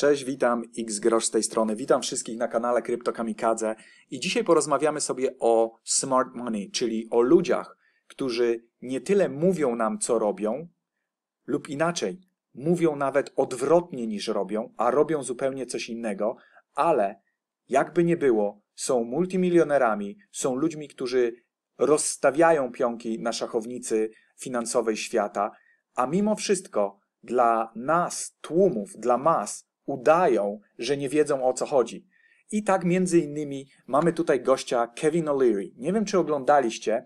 Cześć, witam, Xgrosz z tej strony. Witam wszystkich na kanale Kryptokamikadze i dzisiaj porozmawiamy sobie o smart money, czyli o ludziach, którzy nie tyle mówią nam, co robią, lub inaczej, mówią nawet odwrotnie niż robią, a robią zupełnie coś innego, ale jakby nie było, są multimilionerami, są ludźmi, którzy rozstawiają pionki na szachownicy finansowej świata, a mimo wszystko dla nas, tłumów, dla mas, udają, że nie wiedzą o co chodzi. I tak między innymi mamy tutaj gościa Kevin O'Leary. Nie wiem, czy oglądaliście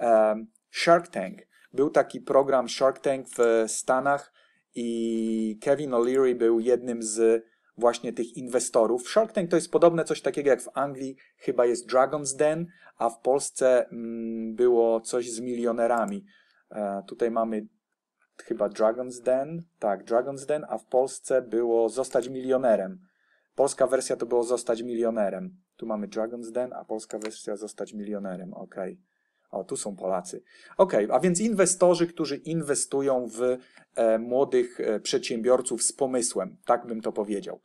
um, Shark Tank. Był taki program Shark Tank w Stanach i Kevin O'Leary był jednym z właśnie tych inwestorów. Shark Tank to jest podobne coś takiego jak w Anglii chyba jest Dragon's Den, a w Polsce mm, było coś z milionerami. E, tutaj mamy chyba Dragon's Den, tak, Dragon's Den, a w Polsce było Zostać milionerem. Polska wersja to było Zostać milionerem. Tu mamy Dragon's Den, a polska wersja Zostać milionerem, ok. O, tu są Polacy. Ok, a więc inwestorzy, którzy inwestują w e, młodych e, przedsiębiorców z pomysłem, tak bym to powiedział.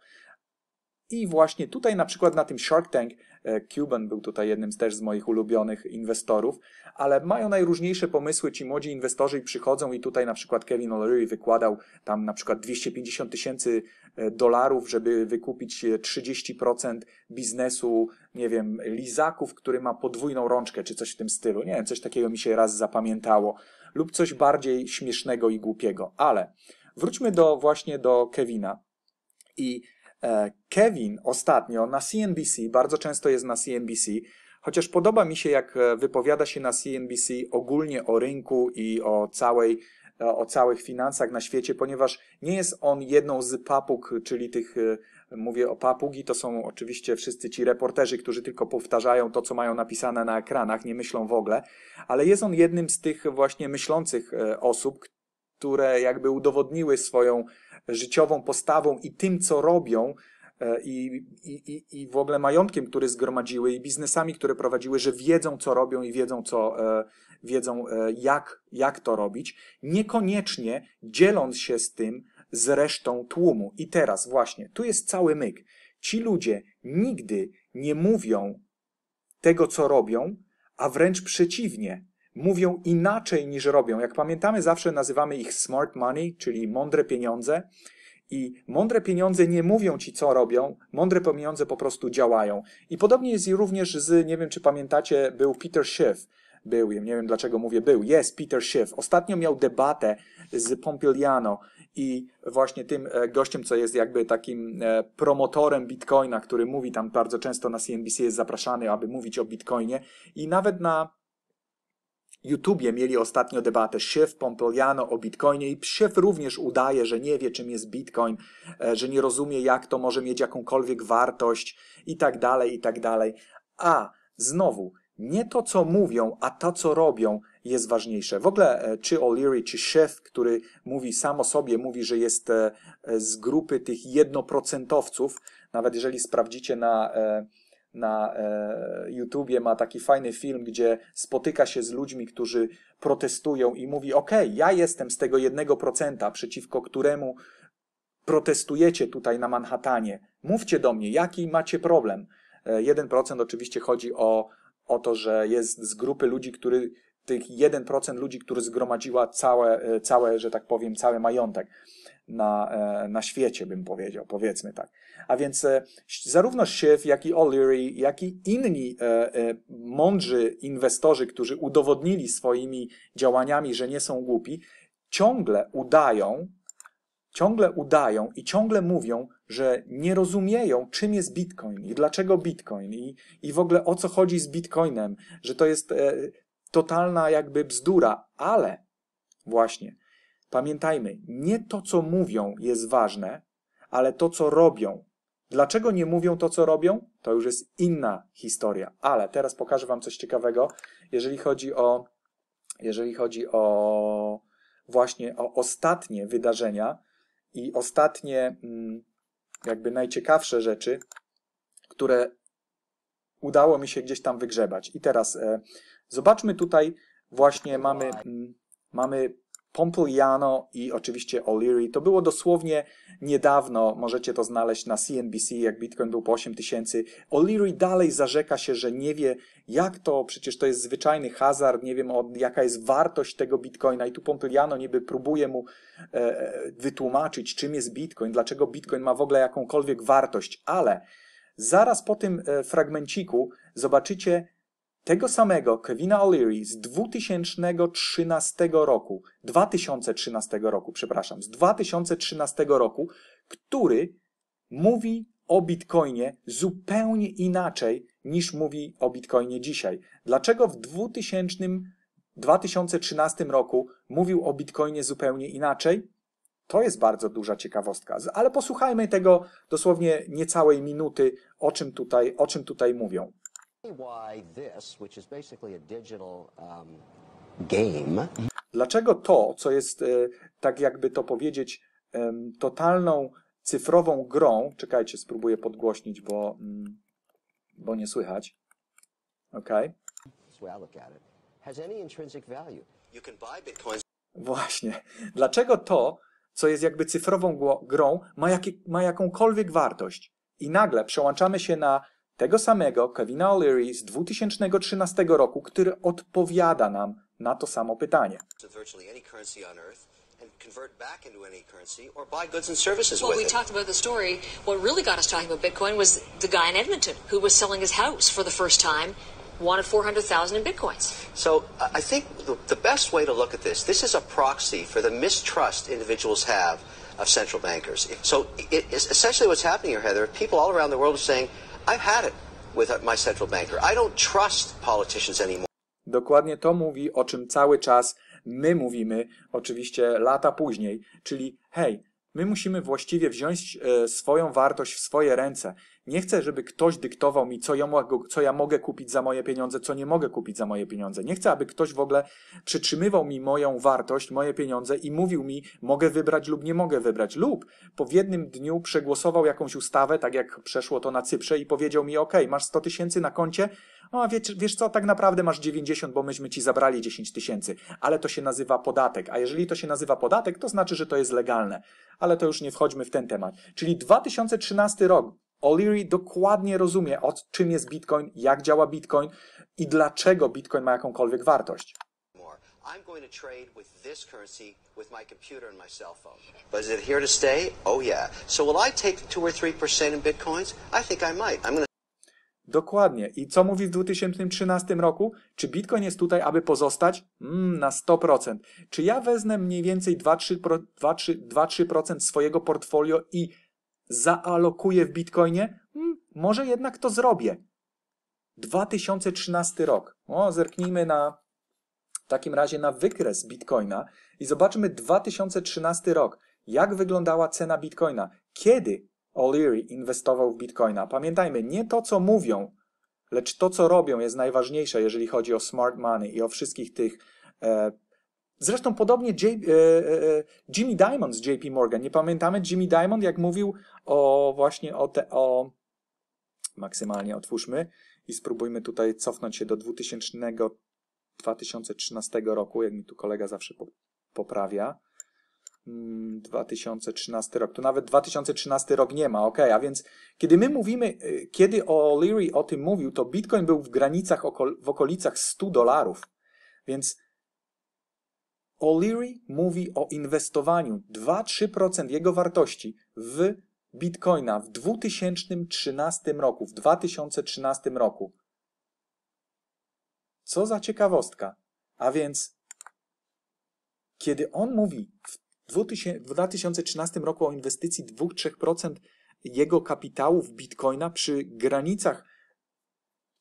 I właśnie tutaj na przykład na tym Shark Tank E, Cuban był tutaj jednym z też z moich ulubionych inwestorów, ale mają najróżniejsze pomysły ci młodzi inwestorzy i przychodzą i tutaj na przykład Kevin O'Leary wykładał tam na przykład 250 tysięcy e, dolarów, żeby wykupić 30% e, biznesu, nie wiem, lizaków, który ma podwójną rączkę czy coś w tym stylu. Nie wiem, coś takiego mi się raz zapamiętało lub coś bardziej śmiesznego i głupiego, ale wróćmy do właśnie do Kevina i E, Kevin ostatnio na CNBC, bardzo często jest na CNBC, chociaż podoba mi się, jak e, wypowiada się na CNBC ogólnie o rynku i o całej e, o całych finansach na świecie, ponieważ nie jest on jedną z papug, czyli tych, mówię o papugi, to są oczywiście wszyscy ci reporterzy, którzy tylko powtarzają to, co mają napisane na ekranach, nie myślą w ogóle, ale jest on jednym z tych właśnie myślących osób, które jakby udowodniły swoją życiową postawą i tym, co robią, e, i, i, i w ogóle majątkiem, który zgromadziły, i biznesami, które prowadziły, że wiedzą, co robią i wiedzą, co, e, wiedzą e, jak, jak to robić, niekoniecznie dzieląc się z tym z resztą tłumu. I teraz, właśnie, tu jest cały myk. Ci ludzie nigdy nie mówią tego, co robią, a wręcz przeciwnie, mówią inaczej niż robią. Jak pamiętamy, zawsze nazywamy ich smart money, czyli mądre pieniądze. I mądre pieniądze nie mówią ci, co robią, mądre pieniądze po prostu działają. I podobnie jest i również z, nie wiem czy pamiętacie, był Peter Schiff. Był, nie wiem dlaczego mówię był, jest Peter Schiff. Ostatnio miał debatę z Pompiliano i właśnie tym e, gościem, co jest jakby takim e, promotorem Bitcoina, który mówi tam bardzo często na CNBC, jest zapraszany, aby mówić o Bitcoinie. I nawet na YouTubie mieli ostatnio debatę Siew Pompliano o Bitcoinie i Siew również udaje, że nie wie czym jest Bitcoin, e, że nie rozumie jak to może mieć jakąkolwiek wartość i tak dalej, i tak dalej. A znowu, nie to co mówią, a to co robią jest ważniejsze. W ogóle e, czy O'Leary, czy Siew, który mówi sam o sobie, mówi, że jest e, z grupy tych jednoprocentowców, nawet jeżeli sprawdzicie na na e, YouTubie ma taki fajny film, gdzie spotyka się z ludźmi, którzy protestują i mówi: OK, ja jestem z tego jednego procenta, przeciwko któremu protestujecie tutaj na Manhattanie. Mówcie do mnie, jaki macie problem. 1% e, oczywiście chodzi o, o to, że jest z grupy ludzi, który, tych 1% ludzi, który zgromadziła całe, e, całe, że tak powiem, cały majątek na, e, na świecie, bym powiedział, powiedzmy tak. A więc e, zarówno Schiff, jak i O'Leary, jak i inni mądrzy inwestorzy, którzy udowodnili swoimi działaniami, że nie są głupi, ciągle udają, ciągle udają i ciągle mówią, że nie rozumieją, czym jest bitcoin i dlaczego bitcoin i, i w ogóle o co chodzi z bitcoinem, że to jest totalna jakby bzdura, ale właśnie pamiętajmy, nie to, co mówią jest ważne, ale to, co robią. Dlaczego nie mówią to, co robią? To już jest inna historia, ale teraz pokażę Wam coś ciekawego, jeżeli chodzi o, jeżeli chodzi o właśnie o ostatnie wydarzenia i ostatnie, mm, jakby najciekawsze rzeczy, które udało mi się gdzieś tam wygrzebać. I teraz e, Zobaczmy tutaj, właśnie mamy, mm, mamy Pompiliano i oczywiście O'Leary. To było dosłownie niedawno, możecie to znaleźć na CNBC, jak Bitcoin był po 8 tysięcy. O'Leary dalej zarzeka się, że nie wie jak to, przecież to jest zwyczajny hazard, nie wiem od, jaka jest wartość tego Bitcoina i tu Pompiliano niby próbuje mu e, e, wytłumaczyć, czym jest Bitcoin, dlaczego Bitcoin ma w ogóle jakąkolwiek wartość, ale zaraz po tym e, fragmenciku zobaczycie tego samego Kevina O'Leary z 2013 roku, 2013 roku, przepraszam, z 2013 roku, który mówi o Bitcoinie zupełnie inaczej niż mówi o Bitcoinie dzisiaj. Dlaczego w 2000, 2013 roku mówił o Bitcoinie zupełnie inaczej? To jest bardzo duża ciekawostka, ale posłuchajmy tego dosłownie niecałej minuty, o czym tutaj, o czym tutaj mówią. Um, Dlaczego to, co jest, e, tak jakby to powiedzieć, totalną cyfrową grą, czekajcie, spróbuję podgłośnić, bo, mm, bo nie słychać. Ok. Właśnie. Dlaczego to, co jest jakby cyfrową grą, ma, jakie, ma jakąkolwiek wartość? I nagle przełączamy się na tego samego Kevina O'Leary z 2013 roku, który odpowiada nam na to samo pytanie. and convert back into any currency or buy goods and services well, with we it. talked about the story. What really got us talking about Bitcoin was the guy in Edmonton who was selling his house for the first time, wanted 400,000 in Bitcoins. So I think the, best way to look at this, this is a proxy for the mistrust individuals have of central bankers. So it, essentially what's happening here, Heather, people all around the world are saying, I've had it with uh, my central banker. I don't trust politicians anymore. Dokładnie to mówi, o czym cały czas my mówimy, oczywiście lata później, czyli hej, my musimy właściwie wziąć e, swoją wartość w swoje ręce. Nie chcę, żeby ktoś dyktował mi, co ja, mogę, co ja mogę kupić za moje pieniądze, co nie mogę kupić za moje pieniądze. Nie chcę, aby ktoś w ogóle przytrzymywał mi moją wartość, moje pieniądze i mówił mi, mogę wybrać lub nie mogę wybrać. Lub po w jednym dniu przegłosował jakąś ustawę, tak jak przeszło to na Cyprze i powiedział mi, ok, masz 100 tysięcy na koncie, no a wiesz, wiesz co, tak naprawdę masz 90, bo myśmy ci zabrali 10 tysięcy, ale to się nazywa podatek. A jeżeli to się nazywa podatek, to znaczy, że to jest legalne. Ale to już nie wchodźmy w ten temat. Czyli 2013 rok, O'Leary dokładnie rozumie, od czym jest Bitcoin, jak działa Bitcoin i dlaczego Bitcoin ma jakąkolwiek wartość. I'm going to trade with this currency with my computer and my cell phone. But is it here to stay? Oh yeah. So will I take 2 or 3% in bitcoins? I think I might. I'm Dokładnie. I co mówi w 2013 roku? Czy Bitcoin jest tutaj, aby pozostać? Mm, na 100%. Czy ja wezmę mniej więcej 2-3% swojego portfolio i zaalokuję w bitcoinie? Hmm, może jednak to zrobię. 2013 rok. O, zerknijmy na w takim razie na wykres bitcoina i zobaczmy 2013 rok. Jak wyglądała cena bitcoina? Kiedy O'Leary inwestował w bitcoina? Pamiętajmy, nie to co mówią, lecz to co robią jest najważniejsze, jeżeli chodzi o smart money i o wszystkich tych e, Zresztą podobnie e, e, e, Jimmy Diamond z JP Morgan. Nie pamiętamy Jimmy Diamond, jak mówił o właśnie o te, o maksymalnie otwórzmy i spróbujmy tutaj cofnąć się do 2000, 2013 roku, jak mi tu kolega zawsze poprawia. 2013 mm, rok. Tu nawet 2013 rok nie ma, ok. A więc kiedy my mówimy, kiedy O'Leary o tym mówił, to Bitcoin był w granicach, w okolicach 100 dolarów. Więc O'Leary mówi o inwestowaniu 2-3% jego wartości w bitcoina w 2013 roku, w 2013 roku. Co za ciekawostka. A więc, kiedy on mówi w 2013 roku o inwestycji 2-3% jego kapitału w bitcoina przy granicach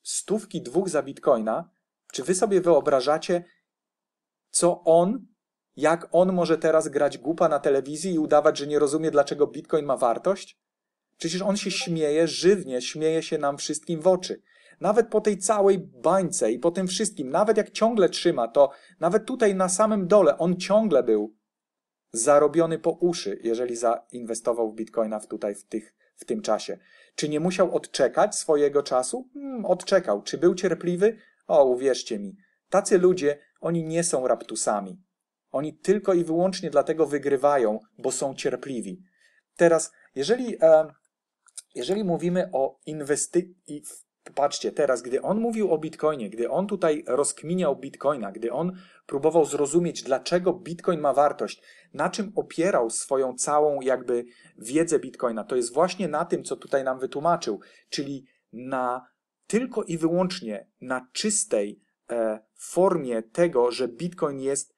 stówki dwóch za bitcoina, czy wy sobie wyobrażacie, co on, jak on może teraz grać głupa na telewizji i udawać, że nie rozumie, dlaczego bitcoin ma wartość? Przecież on się śmieje żywnie, śmieje się nam wszystkim w oczy. Nawet po tej całej bańce i po tym wszystkim, nawet jak ciągle trzyma to, nawet tutaj na samym dole, on ciągle był zarobiony po uszy, jeżeli zainwestował w bitcoina tutaj w, tych, w tym czasie. Czy nie musiał odczekać swojego czasu? Hmm, odczekał. Czy był cierpliwy? O, uwierzcie mi, tacy ludzie oni nie są raptusami. Oni tylko i wyłącznie dlatego wygrywają, bo są cierpliwi. Teraz, jeżeli, e, jeżeli mówimy o inwestycji, Patrzcie, teraz, gdy on mówił o bitcoinie, gdy on tutaj rozkminiał bitcoina, gdy on próbował zrozumieć, dlaczego bitcoin ma wartość, na czym opierał swoją całą jakby wiedzę bitcoina, to jest właśnie na tym, co tutaj nam wytłumaczył, czyli na tylko i wyłącznie na czystej e, w formie tego, że Bitcoin jest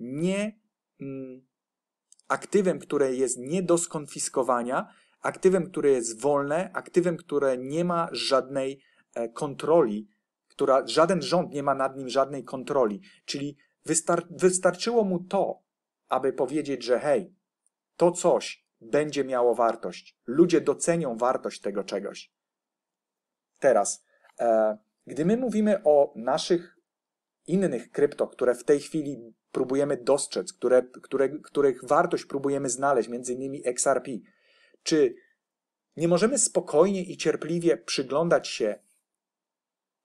nie mm, aktywem, które jest nie do skonfiskowania, aktywem, które jest wolne, aktywem, które nie ma żadnej e, kontroli, która żaden rząd nie ma nad nim żadnej kontroli. Czyli wystar wystarczyło mu to, aby powiedzieć, że hej, to coś będzie miało wartość. Ludzie docenią wartość tego czegoś. Teraz, e, gdy my mówimy o naszych innych krypto, które w tej chwili próbujemy dostrzec, które, które, których wartość próbujemy znaleźć, między innymi XRP, czy nie możemy spokojnie i cierpliwie przyglądać się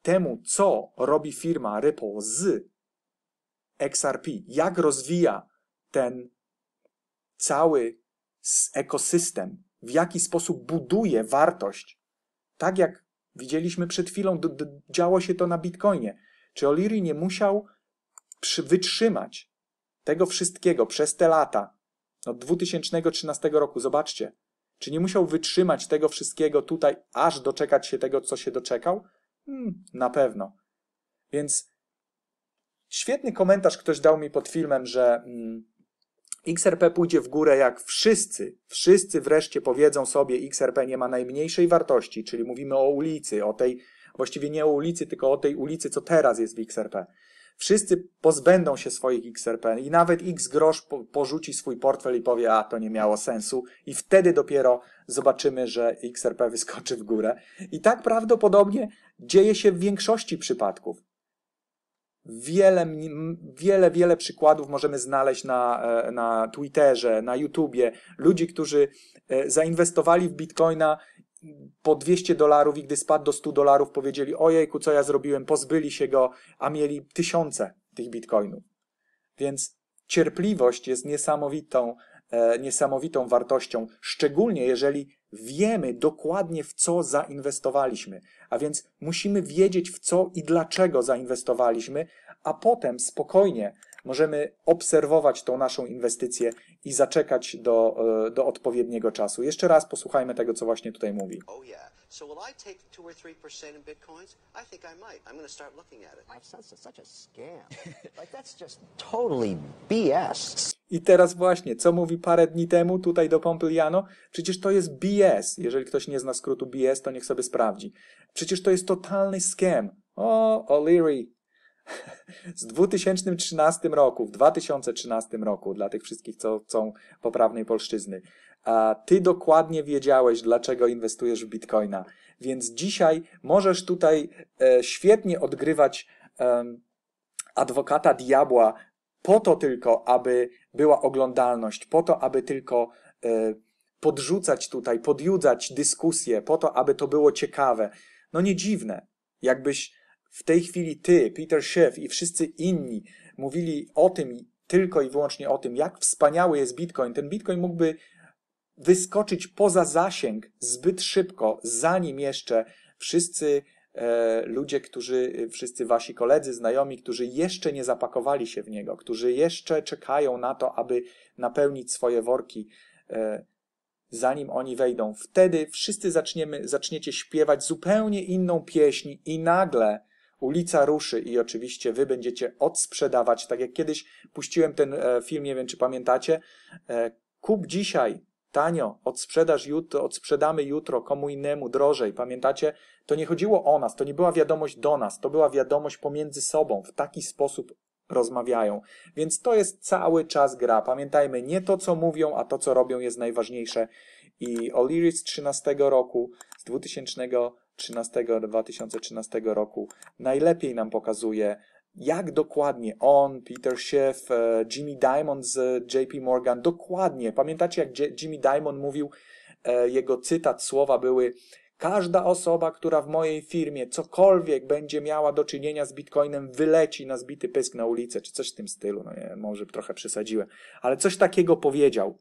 temu, co robi firma Ripple z XRP, jak rozwija ten cały ekosystem, w jaki sposób buduje wartość, tak jak widzieliśmy przed chwilą, działo się to na Bitcoinie. Czy O'Leary nie musiał przy, wytrzymać tego wszystkiego przez te lata od no, 2013 roku? Zobaczcie. Czy nie musiał wytrzymać tego wszystkiego tutaj, aż doczekać się tego, co się doczekał? Hmm, na pewno. Więc świetny komentarz ktoś dał mi pod filmem, że mm, XRP pójdzie w górę, jak wszyscy, wszyscy wreszcie powiedzą sobie, XRP nie ma najmniejszej wartości, czyli mówimy o ulicy, o tej właściwie nie o ulicy, tylko o tej ulicy, co teraz jest w XRP. Wszyscy pozbędą się swoich XRP i nawet X grosz porzuci swój portfel i powie, a to nie miało sensu, i wtedy dopiero zobaczymy, że XRP wyskoczy w górę. I tak prawdopodobnie dzieje się w większości przypadków. Wiele, wiele, wiele przykładów możemy znaleźć na, e, na Twitterze, na YouTubie. Ludzi, którzy e, zainwestowali w Bitcoina po 200 dolarów i gdy spadł do 100 dolarów, powiedzieli: Ojejku, co ja zrobiłem? Pozbyli się go, a mieli tysiące tych bitcoinów. Więc cierpliwość jest niesamowitą, e, niesamowitą wartością, szczególnie jeżeli wiemy dokładnie w co zainwestowaliśmy. A więc musimy wiedzieć w co i dlaczego zainwestowaliśmy, a potem spokojnie możemy obserwować tą naszą inwestycję i zaczekać do, e, do odpowiedniego czasu. Jeszcze raz posłuchajmy tego, co właśnie tutaj mówi. Oh yeah. So will I take 2 or 3% in bitcoins? I think I might. I'm going to start looking at it. My sense is such a scam. like that's just totally BS. I teraz właśnie, co mówi parę dni temu tutaj do Pompiliano? Przecież to jest BS. Jeżeli ktoś nie zna skrótu BS, to niech sobie sprawdzi. Przecież to jest totalny scam. O, O'Leary, z 2013 roku, w 2013 roku, dla tych wszystkich, co chcą poprawnej polszczyzny, A ty dokładnie wiedziałeś, dlaczego inwestujesz w bitcoina. Więc dzisiaj możesz tutaj e, świetnie odgrywać adwokata diabła po to tylko, aby była oglądalność, po to, aby tylko e, podrzucać tutaj, podjudzać dyskusję, po to, aby to było ciekawe. No nie dziwne, jakbyś w tej chwili ty, Peter Schiff i wszyscy inni mówili o tym, tylko i wyłącznie o tym, jak wspaniały jest Bitcoin, ten Bitcoin mógłby wyskoczyć poza zasięg zbyt szybko, zanim jeszcze wszyscy e, ludzie, którzy, e, wszyscy wasi koledzy, znajomi, którzy jeszcze nie zapakowali się w niego, którzy jeszcze czekają na to, aby napełnić swoje worki, e, zanim oni wejdą. Wtedy wszyscy zaczniemy, zaczniecie śpiewać zupełnie inną pieśń i nagle Ulica ruszy i oczywiście wy będziecie odsprzedawać, tak jak kiedyś puściłem ten e, film, nie wiem czy pamiętacie. E, kup dzisiaj tanio, odsprzedaż jutro, odsprzedamy jutro komu innemu drożej. Pamiętacie? To nie chodziło o nas, to nie była wiadomość do nas, to była wiadomość pomiędzy sobą. W taki sposób rozmawiają. Więc to jest cały czas gra. Pamiętajmy, nie to co mówią, a to co robią jest najważniejsze. I O'Leary z 13 roku, z 2000 13 2013 roku najlepiej nam pokazuje, jak dokładnie on, Peter Schiff, e, Jimmy Diamond z JP Morgan, dokładnie, pamiętacie jak Jimmy Diamond mówił, e, jego cytat, słowa były Każda osoba, która w mojej firmie cokolwiek będzie miała do czynienia z bitcoinem, wyleci na zbity pysk na ulicę, czy coś w tym stylu. No nie, może trochę przesadziłem, ale coś takiego powiedział.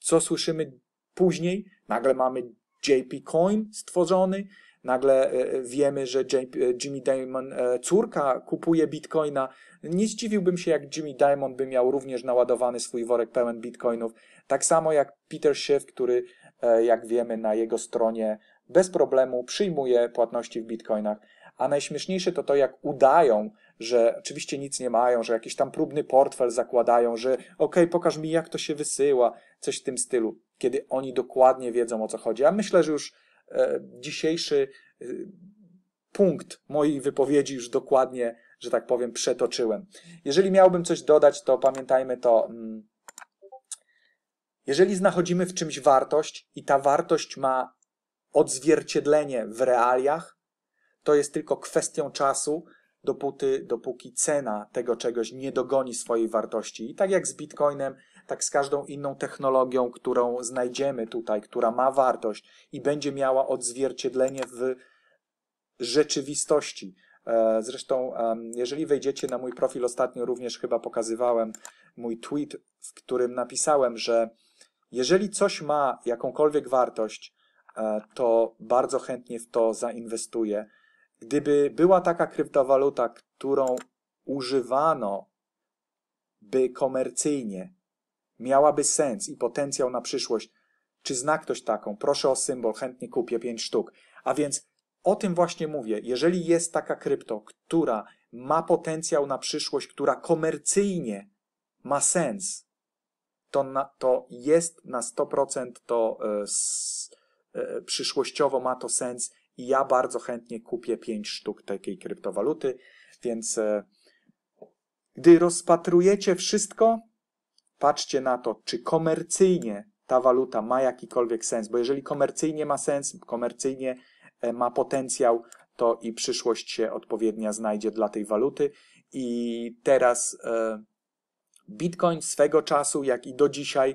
Co słyszymy później? Nagle mamy JP Coin stworzony. Nagle e, e, wiemy, że e, Jimmy Diamond, córka, kupuje bitcoina. Nie zdziwiłbym się, jak Jimmy Diamond by miał również naładowany swój worek pełen bitcoinów. Tak samo jak Peter Schiff, który, jak wiemy, na jego stronie bez problemu przyjmuje płatności w bitcoinach. A najśmieszniejsze to to, jak udają, że oczywiście nic nie mają, że jakiś tam próbny portfel zakładają, że okej, okay, pokaż mi, jak to się wysyła, coś w tym stylu kiedy oni dokładnie wiedzą o co chodzi. Ja myślę, że już e, dzisiejszy e, punkt mojej wypowiedzi już dokładnie, że tak powiem, przetoczyłem. Jeżeli miałbym coś dodać, to pamiętajmy to. Mm, jeżeli znachodzimy w czymś wartość i ta wartość ma odzwierciedlenie w realiach, to jest tylko kwestią czasu, dopóty, dopóki cena tego czegoś nie dogoni swojej wartości. I tak jak z bitcoinem, tak z każdą inną technologią, którą znajdziemy tutaj, która ma wartość i będzie miała odzwierciedlenie w rzeczywistości. E, zresztą, jeżeli wejdziecie na mój profil, ostatnio również chyba pokazywałem mój tweet, w którym napisałem, że jeżeli coś ma jakąkolwiek wartość, e, to bardzo chętnie w to zainwestuję. Gdyby była taka kryptowaluta, którą używano by komercyjnie, miałaby sens i potencjał na przyszłość. Czy zna ktoś taką? Proszę o symbol, chętnie kupię 5 sztuk. A więc o tym właśnie mówię. Jeżeli jest taka krypto, która ma potencjał na przyszłość, która komercyjnie ma sens, to, na, to jest na 100% to e, s, e, przyszłościowo ma to sens i ja bardzo chętnie kupię 5 sztuk takiej kryptowaluty. Więc e, gdy rozpatrujecie wszystko, patrzcie na to, czy komercyjnie ta waluta ma jakikolwiek sens, bo jeżeli komercyjnie ma sens, komercyjnie e, ma potencjał, to i przyszłość się odpowiednia znajdzie dla tej waluty. I teraz e, Bitcoin swego czasu, jak i do dzisiaj,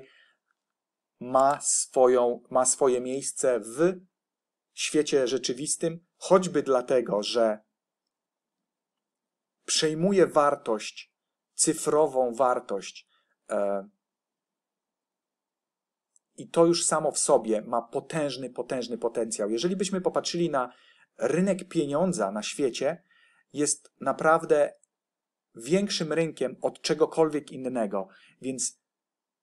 ma, swoją, ma swoje miejsce w świecie rzeczywistym, choćby dlatego, że przejmuje wartość, cyfrową wartość E, I to już samo w sobie ma potężny, potężny potencjał. Jeżeli byśmy popatrzyli na rynek pieniądza na świecie, jest naprawdę większym rynkiem od czegokolwiek innego. Więc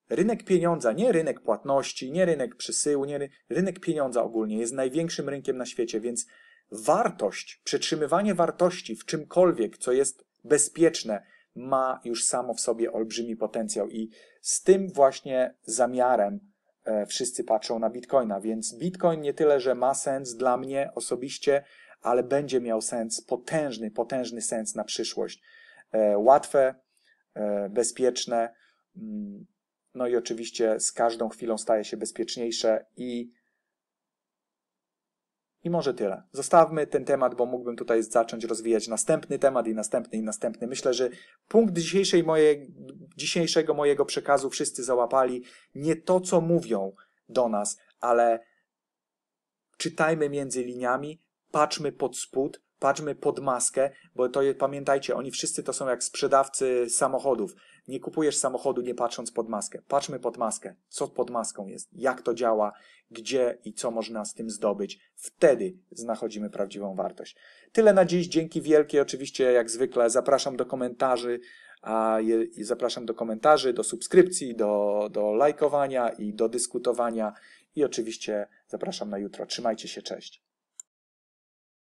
rynek pieniądza, nie rynek płatności, nie rynek przysyłu, nie rynek pieniądza ogólnie jest największym rynkiem na świecie, więc wartość, przetrzymywanie wartości w czymkolwiek, co jest bezpieczne, ma już samo w sobie olbrzymi potencjał i z tym właśnie zamiarem e, wszyscy patrzą na Bitcoina, więc Bitcoin nie tyle, że ma sens dla mnie osobiście, ale będzie miał sens, potężny, potężny sens na przyszłość. E, łatwe, e, bezpieczne, mm, no i oczywiście z każdą chwilą staje się bezpieczniejsze i i może tyle. Zostawmy ten temat, bo mógłbym tutaj zacząć rozwijać następny temat i następny i następny. Myślę, że punkt dzisiejszej moje, dzisiejszego mojego przekazu wszyscy załapali. Nie to, co mówią do nas, ale czytajmy między liniami, patrzmy pod spód, patrzmy pod maskę, bo to je, pamiętajcie, oni wszyscy to są jak sprzedawcy samochodów. Nie kupujesz samochodu nie patrząc pod maskę. Patrzmy pod maskę, co pod maską jest, jak to działa, gdzie i co można z tym zdobyć. Wtedy znachodzimy prawdziwą wartość. Tyle na dziś, dzięki wielkie. Oczywiście, jak zwykle, zapraszam do komentarzy. A je, zapraszam do komentarzy, do subskrypcji, do, do lajkowania i do dyskutowania. I oczywiście zapraszam na jutro. Trzymajcie się, cześć.